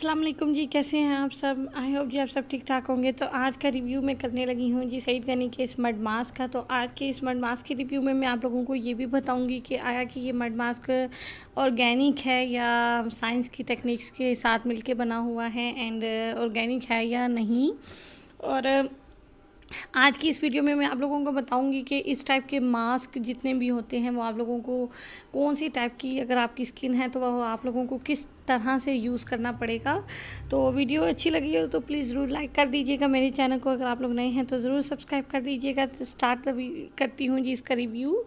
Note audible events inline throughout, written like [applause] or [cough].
असलम जी कैसे हैं आप सब आई होप जी आप सब ठीक ठाक होंगे तो आज का रिव्यू मैं करने लगी हूँ जी सईद गनी के इस मड मास्क का तो आज के इस मड मास्क के रिव्यू में मैं आप लोगों को ये भी बताऊँगी कि आया कि ये मड मास्क ऑर्गेनिक है या साइंस की टेक्निक्स के साथ मिलके बना हुआ है एंड ऑर्गेनिक है या नहीं और आज की इस वीडियो में मैं आप लोगों को बताऊंगी कि इस टाइप के मास्क जितने भी होते हैं वो आप लोगों को कौन सी टाइप की अगर आपकी स्किन है तो वह आप लोगों को किस तरह से यूज़ करना पड़ेगा तो वीडियो अच्छी लगी हो तो प्लीज़ ज़रूर लाइक कर दीजिएगा मेरे चैनल को अगर आप लोग नए हैं तो ज़रूर सब्सक्राइब कर दीजिएगा स्टार्ट तो करती हूँ जी इसका रिव्यू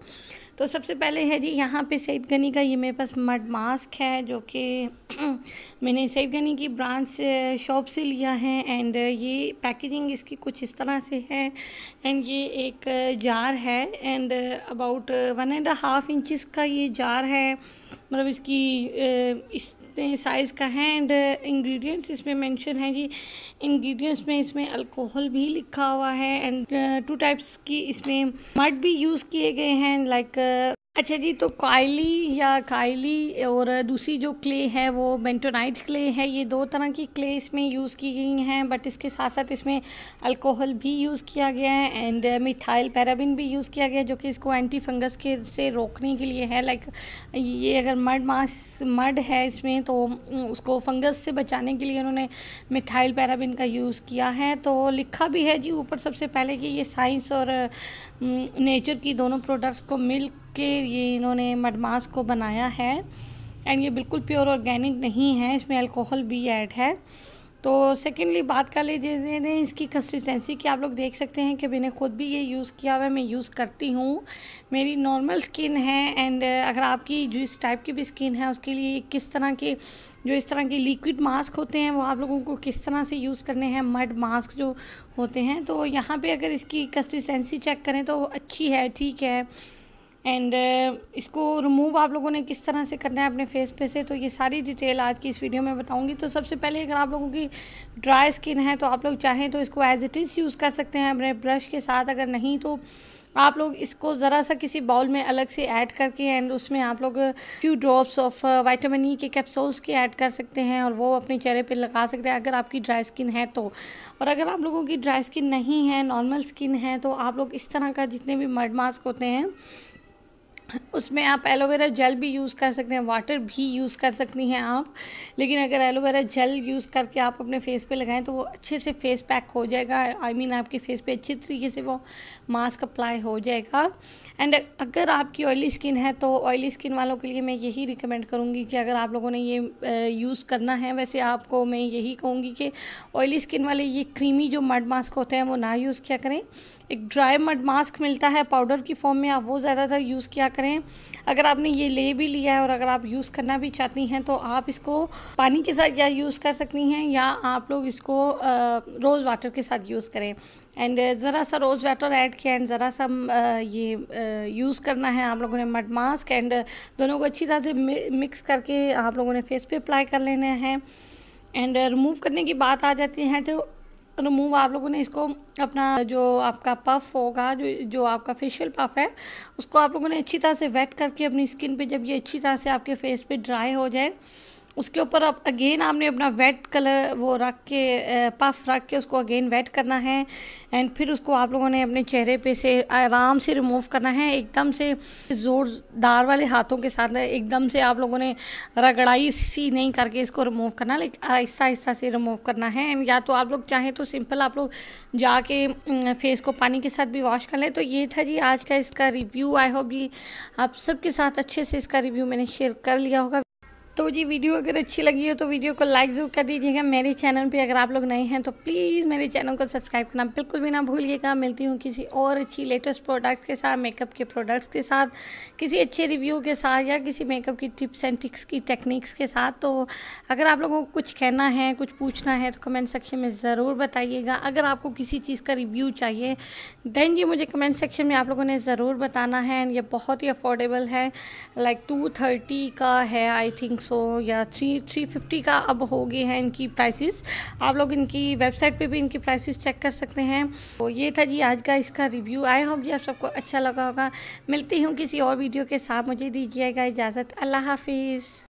तो सबसे पहले है जी यहाँ पे सैद गनी का ये मेरे पास मड मास्क है जो कि [clears throat] मैंने सैद गनी की ब्रांच शॉप से लिया है एंड ये पैकेजिंग इसकी कुछ इस तरह से है एंड ये एक जार है and about one and half inches का ये जार है मतलब इसकी इसने साइज़ का है एंड इंग्रेडिएंट्स इसमें मेंशन है जी इंग्रेडिएंट्स में इसमें अल्कोहल भी लिखा हुआ है एंड टू टाइप्स की इसमें मर्ड भी यूज़ किए गए हैं लाइक अच्छा जी तो कायली या कायली और दूसरी जो क्ले है वो बेंटोनाइट क्ले है ये दो तरह की क्ले इसमें यूज़ की गई हैं बट इसके साथ साथ इसमें अल्कोहल भी यूज़ किया गया है एंड मिथाइल पैराबिन भी यूज़ किया गया है जो कि इसको एंटी फंगस के से रोकने के लिए है लाइक ये अगर मड मास मड है इसमें तो उसको फंगस से बचाने के लिए उन्होंने मिथाइल पैराबिन का यूज़ किया है तो लिखा भी है जी ऊपर सबसे पहले कि ये साइंस और नेचर mm, की दोनों प्रोडक्ट्स को मिल्क के ये इन्होंने मड मास्क को बनाया है एंड ये बिल्कुल प्योर ऑर्गेनिक नहीं है इसमें अल्कोहल भी ऐड है तो सेकेंडली बात कर लीजिए इसकी कंसिस्टेंसी की आप लोग देख सकते हैं कि मैंने ख़ुद भी ये यूज़ किया हुआ है मैं यूज़ करती हूँ मेरी नॉर्मल स्किन है एंड अगर आपकी जो इस टाइप की भी स्किन है उसके लिए किस तरह के जो इस तरह के लिक्विड मास्क होते हैं वो आप लोगों को किस तरह से यूज़ करने हैं मड मास्क जो होते हैं तो यहाँ पर अगर इसकी कंसिस्टेंसी चेक करें तो अच्छी है ठीक है एंड uh, इसको रिमूव आप लोगों ने किस तरह से करना है अपने फेस पे से तो ये सारी डिटेल आज की इस वीडियो में बताऊंगी तो सबसे पहले अगर आप लोगों की ड्राई स्किन है तो आप लोग चाहें तो इसको एज इट इज़ यूज़ कर सकते हैं अपने ब्रश के साथ अगर नहीं तो आप लोग इसको ज़रा सा किसी बाउल में अलग से ऐड करके एंड उसमें आप लोग few drops of vitamin E के कैप्सूल्स के ऐड कर सकते हैं और वो अपने चेहरे पे लगा सकते हैं अगर आपकी ड्राई स्किन है तो और अगर आप लोगों की ड्राई स्किन नहीं है नॉर्मल स्किन है तो आप लोग इस तरह का जितने भी मर्ड मास्क होते हैं उसमें आप एलोवेरा जेल भी यूज़ कर सकते हैं वाटर भी यूज़ कर सकती हैं आप लेकिन अगर एलोवेरा जेल यूज़ करके आप अपने फेस पे लगाएं तो वो अच्छे से फेस पैक हो जाएगा आई I मीन mean, आपके फेस पे अच्छे तरीके से वो मास्क अप्लाई हो जाएगा एंड अगर आपकी ऑयली स्किन है तो ऑयली स्किन वालों के लिए मैं यही रिकमेंड करूँगी कि अगर आप लोगों ने ये यूज़ करना है वैसे आपको मैं यही कहूँगी कि ऑयली स्किन वाले ये क्रीमी जो मड मास्क होते हैं वो ना यूज़ किया करें एक ड्राई मड मास्क मिलता है पाउडर की फॉर्म में आप वो ज़्यादातर यूज़ किया करें करें अगर आपने ये ले भी लिया है और अगर आप यूज़ करना भी चाहती हैं तो आप इसको पानी के साथ या यूज़ कर सकती हैं या आप लोग इसको रोज़ वाटर के साथ यूज़ करें एंड ज़रा सा रोज़ वाटर ऐड किया एंड ज़रा सा ये यूज़ करना है आप लोगों ने मड मास्क एंड दोनों को अच्छी तरह से मिक्स करके आप लोगों ने फेस पे अप्लाई कर लेना है एंड रिमूव करने की बात आ जाती है तो रिमूव आप लोगों ने इसको अपना जो आपका पफ होगा जो जो आपका फेशियल पफ है उसको आप लोगों ने अच्छी तरह से वेट करके अपनी स्किन पे जब ये अच्छी तरह से आपके फेस पे ड्राई हो जाए उसके ऊपर आप अगेन आपने अपना वेट कलर वो रख के पफ रख के उसको अगेन वेट करना है एंड फिर उसको आप लोगों ने अपने चेहरे पे से आराम से रिमूव करना है एकदम से ज़ोरदार वाले हाथों के साथ एकदम से आप लोगों ने रगड़ाई सी नहीं करके इसको रिमूव करना लेकिन आहिस्ता आहिस्ता से रिमूव करना है एंड या तो आप लोग चाहें तो सिंपल आप लोग जाके फेस को पानी के साथ भी वॉश कर लें तो ये था जी आज का इसका रिव्यू आई होप जी आप सबके साथ अच्छे से इसका रिव्यू मैंने शेयर कर लिया होगा तो जी वीडियो अगर अच्छी लगी हो तो वीडियो को लाइक ज़रूर कर दीजिएगा मेरे चैनल पे अगर आप लोग नए हैं तो प्लीज़ मेरे चैनल को सब्सक्राइब करना बिल्कुल भी ना भूलिएगा मिलती हूँ किसी और अच्छी लेटेस्ट प्रोडक्ट्स के साथ मेकअप के प्रोडक्ट्स के साथ किसी अच्छे रिव्यू के साथ या किसी मेकअप की टिप्स एंड ट्रिक्स की टेक्निक्स के साथ तो अगर आप लोगों को कुछ कहना है कुछ पूछना है तो कमेंट सेक्शन में ज़रूर बताइएगा अगर आपको किसी चीज़ का रिव्यू चाहिए देन जी मुझे कमेंट सेक्शन में आप लोगों ने ज़रूर बताना है एंड ये बहुत ही अफोर्डेबल है लाइक टू थर्टी का है आई थिंक 300 या थ्री थ्री फिफ्टी का अब हो गए हैं इनकी प्राइसेस आप लोग इनकी वेबसाइट पे भी इनकी प्राइसेस चेक कर सकते हैं तो ये था जी आज का इसका रिव्यू आई होप जी आप सबको अच्छा लगा होगा मिलती हूँ किसी और वीडियो के साथ मुझे दीजिएगा इजाज़त अल्लाह हाफिज़